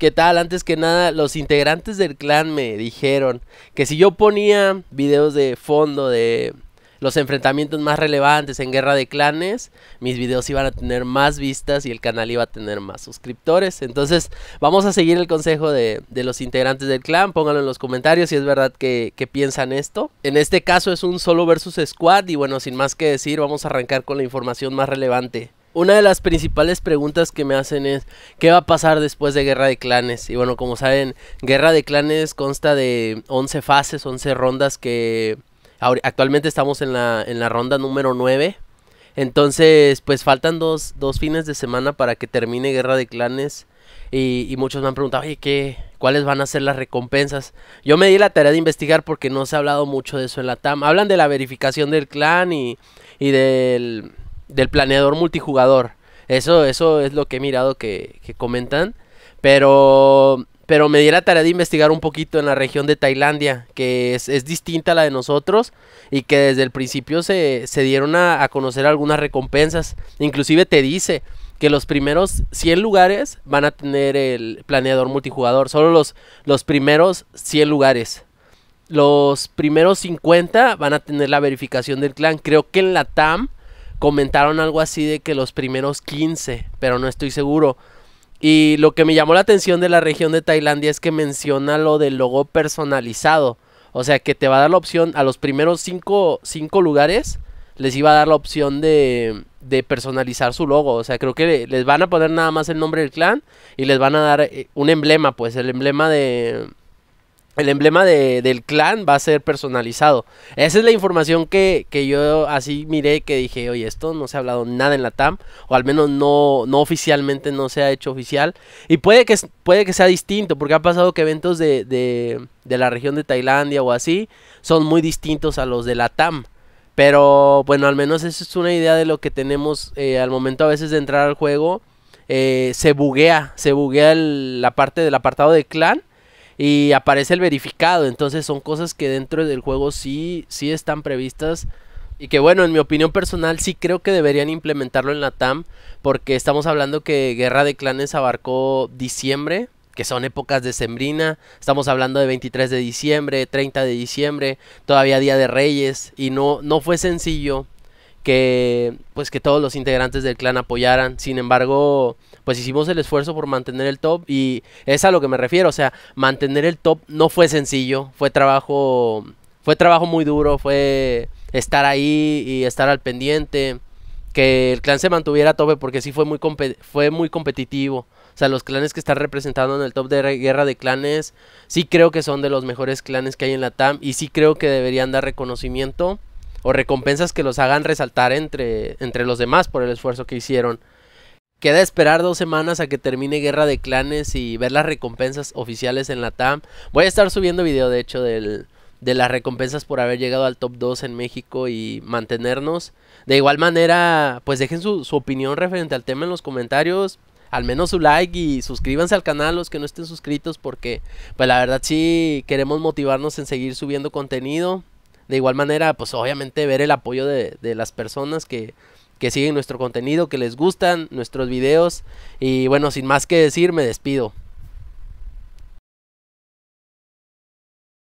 ¿Qué tal? Antes que nada, los integrantes del clan me dijeron que si yo ponía videos de fondo de los enfrentamientos más relevantes en guerra de clanes, mis videos iban a tener más vistas y el canal iba a tener más suscriptores. Entonces, vamos a seguir el consejo de, los integrantes del clan. Pónganlo en los comentarios si es verdad que, que, piensan esto. En este caso es un solo versus squad y bueno, sin más que decir, vamos a arrancar con la información más relevante una de las principales preguntas que me hacen es ¿qué va a pasar después de Guerra de Clanes? Y bueno, como saben, Guerra de Clanes consta de 11 fases, 11 rondas que actualmente estamos en la, en la ronda número 9. Entonces, pues faltan dos, dos fines de semana para que termine Guerra de Clanes. Y, muchos me han preguntado, oye, ¿qué, ¿cuáles van a ser las recompensas? Yo me di la tarea de investigar porque no se ha hablado mucho de eso en la TAM. Hablan de la verificación del clan y, y del del planeador multijugador. Eso, eso es lo que he mirado que, comentan. Pero, pero me di la tarea de investigar un poquito en la región de Tailandia, que es, distinta a la de nosotros y que desde el principio se, se dieron a, conocer algunas recompensas. Inclusive te dice que los primeros 100 lugares van a tener el planeador multijugador, solo los, los primeros 100 lugares. Los primeros 50 van a tener la verificación del clan. Creo que en la TAM comentaron algo así de que los primeros 15, pero no estoy seguro. Y lo que me llamó la atención de la región de Tailandia es que menciona lo del logo personalizado. O sea, que te va a dar la opción a los primeros 5 lugares, les iba a dar la opción de, de personalizar su logo. O sea, creo que les van a poner nada más el nombre del clan y les van a dar eh, un emblema, pues el emblema de, el emblema de, del clan va a ser personalizado. Esa es la información que, yo así miré que dije, oye, esto no se ha hablado nada en la TAM, o al menos no, no oficialmente no se ha hecho oficial. Y puede que, puede que sea distinto, porque ha pasado que eventos de, la región de Tailandia o así son muy distintos a los de la TAM. Pero bueno, al menos esa es una idea de lo que tenemos eh, al momento a veces de entrar al juego. Eh, se buguea, se buguea la parte del apartado de clan y aparece el verificado. Entonces son cosas que dentro del juego sí, sí están previstas. Y que bueno, en mi opinión personal sí creo que deberían implementarlo en la TAM. Porque estamos hablando que Guerra de Clanes abarcó diciembre, que son épocas de Sembrina. Estamos hablando de 23 de diciembre, 30 de diciembre, todavía Día de Reyes. Y no, no fue sencillo que pues que todos los integrantes del clan apoyaran. Sin embargo, pues hicimos el esfuerzo por mantener el top y es a lo que me refiero, o sea, mantener el top no fue sencillo, fue trabajo fue trabajo muy duro, fue estar ahí y estar al pendiente, que el clan se mantuviera tope porque sí fue muy fue muy competitivo. O sea, los clanes que están representando en el top de guerra de clanes, sí creo que son de los mejores clanes que hay en la TAM y sí creo que deberían dar reconocimiento o recompensas que los hagan resaltar entre, entre los demás por el esfuerzo que hicieron. Queda esperar dos semanas a que termine Guerra de Clanes y ver las recompensas oficiales en la TAM. Voy a estar subiendo video, de hecho, de las recompensas por haber llegado al top 2 en México y mantenernos. De igual manera, pues dejen su, su opinión referente al tema en los comentarios. Al menos su like y suscríbanse al canal los que no estén suscritos porque pues la verdad sí queremos motivarnos en seguir subiendo contenido. De igual manera, pues obviamente ver el apoyo de, de las personas que, que siguen nuestro contenido, que les gustan nuestros videos. Y bueno, sin más que decir, me despido.